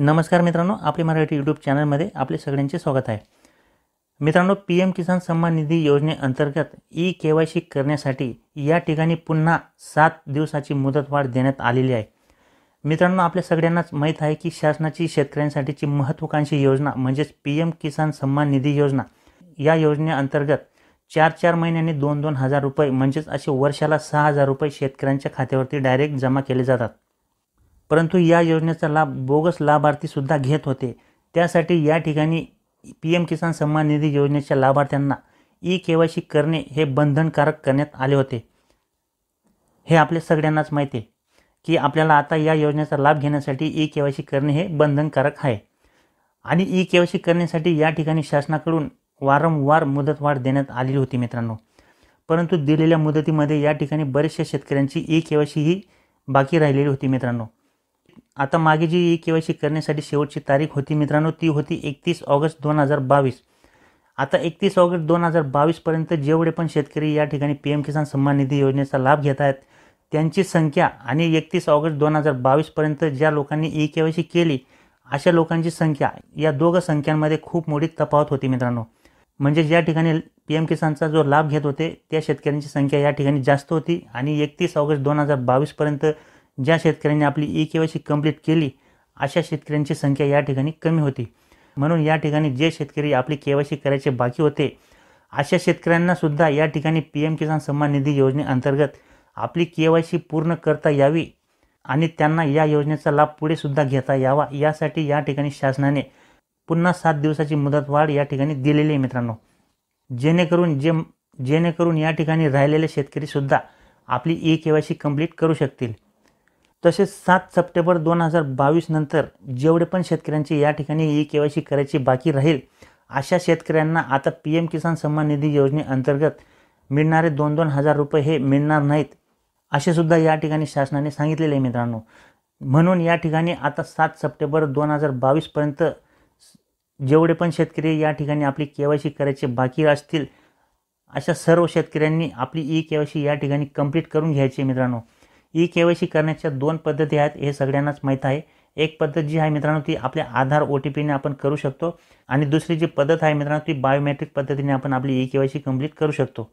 नमस्कार मित्रांनो आपले मराठी यूट्यूब चॅनलमध्ये आपले सगळ्यांचे स्वागत आहे मित्रांनो पी एम किसान सन्मान निधी योजनेअंतर्गत ई के वाय सी करण्यासाठी या ठिकाणी पुन्हा सात दिवसाची मुदतवाढ देण्यात आलेली आहे मित्रांनो आपल्या सगळ्यांनाच माहीत आहे की शासनाची शेतकऱ्यांसाठीची महत्त्वाकांक्षी योजना म्हणजेच पी एम किसान सन्मान निधी योजना या योजनेअंतर्गत चार चार महिन्यांनी दोन दोन हजार रुपये म्हणजेच असे वर्षाला सहा हजार रुपये शेतकऱ्यांच्या खात्यावरती डायरेक्ट जमा केले जातात परंतु या योजनेचा लाभ बोगस लाभार्थीसुद्धा घेत होते त्यासाठी या ठिकाणी पी एम किसान सन्मान निधी योजनेच्या लाभार्थ्यांना ई के वाय सी करणे हे बंधनकारक करण्यात आले होते हे आपल्या सगळ्यांनाच माहिती आहे की आपल्याला आता या योजनेचा लाभ घेण्यासाठी ई के वाय सी करणे हे बंधनकारक आहे आणि ई के वाय सी करण्यासाठी या ठिकाणी शासनाकडून वारंवार मुदतवाढ देण्यात आलेली होती मित्रांनो परंतु दिलेल्या मुदतीमध्ये या ठिकाणी बरेचशा शेतकऱ्यांची ई के वाय सी ही बाकी राहिलेली होती मित्रांनो आता मागे जी ई के वाय सी करण्यासाठी शेवटची तारीख होती मित्रांनो ती होती एकतीस ऑगस्ट दोन हजार बावीस आता एकतीस ऑगस्ट दोन हजार बावीसपर्यंत जेवढे पण शेतकरी या ठिकाणी पी एम किसान सन्मान निधी योजनेचा लाभ घेत आहेत त्यांची संख्या आणि एकतीस ऑगस्ट दोन हजार बावीसपर्यंत ज्या लोकांनी ई के वाय सी केली अशा लोकांची संख्या या दोघं संख्यांमध्ये खूप मोठी तफावत होती मित्रांनो म्हणजे ज्या ठिकाणी पी एम किसानचा जो लाभ घेत होते त्या शेतकऱ्यांची संख्या या ठिकाणी जास्त होती आणि एकतीस ऑगस्ट दोन हजार बावीसपर्यंत ज्या शेतकऱ्यांनी आपली ई के सी कंप्लीट केली अशा शेतकऱ्यांची संख्या या ठिकाणी कमी होती म्हणून या ठिकाणी जे शेतकरी आपली के वाय सी करायचे बाकी होते अशा शेतकऱ्यांनासुद्धा या ठिकाणी पी एम किसान सन्मान निधी योजनेअंतर्गत आपली के वाय सी पूर्ण करता यावी आणि त्यांना या योजनेचा लाभ पुढेसुद्धा घेता यावा यासाठी या ठिकाणी शासनाने पुन्हा सात दिवसाची मुदतवाढ या ठिकाणी दिलेली आहे मित्रांनो जेणेकरून जे जेणेकरून या ठिकाणी राहिलेले शेतकरीसुद्धा आपली E K Y C complete करू शकतील तसेच सात सप्टेंबर दोन हजार बावीस नंतर जेवढे पण शेतकऱ्यांची या ठिकाणी ई के वाय सी करायची बाकी राहील अशा शेतकऱ्यांना आता पी एम किसान सन्मान निधी योजनेअंतर्गत मिळणारे दोन दोन हजार रुपये हे मिळणार नाहीत असे सुद्धा या ठिकाणी शासनाने सांगितलेले आहे मित्रांनो म्हणून या ठिकाणी आता सात सप्टेंबर दोन हजार बावीसपर्यंत जेवढे पण शेतकरी या ठिकाणी आपली के वाय सी करायचे बाकी असतील अशा सर्व शेतकऱ्यांनी आपली ई के वाय सी या ठिकाणी कंप्लीट करून घ्यायची मित्रांनो ई के वाय सी करण्याच्या दोन पद्धती आहेत हे सगळ्यांनाच माहीत आहे एक पद्धत जी आहे मित्रांनो ती आपल्या आधार ओ टी पीने आपण करू शकतो आणि दुसरी जी पद्धत आहे मित्रांनो ती बायोमेट्रिक पद्धतीने आपण आपली E K Y C complete करू शकतो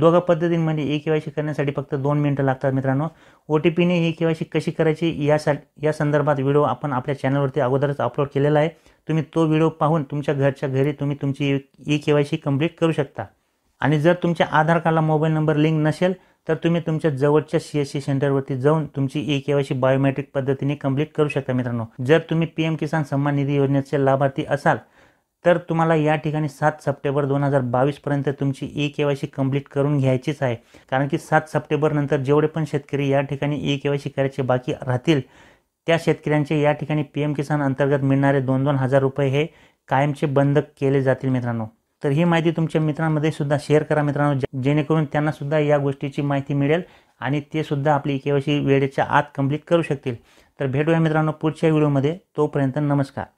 दोघं पद्धतींमध्ये म्हणजे ई के वाय सी करण्यासाठी फक्त दोन मिनटं लागतात मित्रांनो ओ टी पीने ई के वाय सी कशी करायची यासाठी या संदर्भात व्हिडिओ आपण आपल्या चॅनलवरती अगोदरच अपलोड केलेला आहे तुम्ही तो व्हिडिओ पाहून तुमच्या घरच्या घरी तुम्ही तुमची E K Y C complete करू शकता आणि जर तुमच्या आधार कार्डला मोबाईल नंबर लिंक नसेल तर तुम्ही तुमच्या जवळच्या सी एस सी सेंटरवरती जाऊन तुमची ई सी बायोमेट्रिक पद्धतीने कंप्लीट करू शकता मित्रांनो जर तुम्ही पी एम किसान सन्मान निधी योजनेचे लाभार्थी असाल तर तुम्हाला या ठिकाणी सात सप्टेंबर दोन हजार बावीसपर्यंत तुमची E K Y C complete करून घ्यायचीच आहे कारण की सात सप्टेंबरनंतर जेवढे पण शेतकरी या ठिकाणी ई के करायचे बाकी राहतील त्या शेतकऱ्यांचे या ठिकाणी पी एम किसान अंतर्गत मिळणारे दोन दोन हजार रुपये हे कायमचे बंद केले जातील मित्रांनो तर ही माहिती तुमच्या मित्रांमध्ये सुद्धा शेअर करा मित्रांनो जेणेकरून त्यांना सुद्धा या गोष्टीची माहिती मिळेल आणि ते सुद्धा आपली केवायसी वेळेच्या आत कंप्लीट करू शकतील तर भेटूया मित्रांनो पुढच्या व्हिडिओमध्ये तोपर्यंत नमस्कार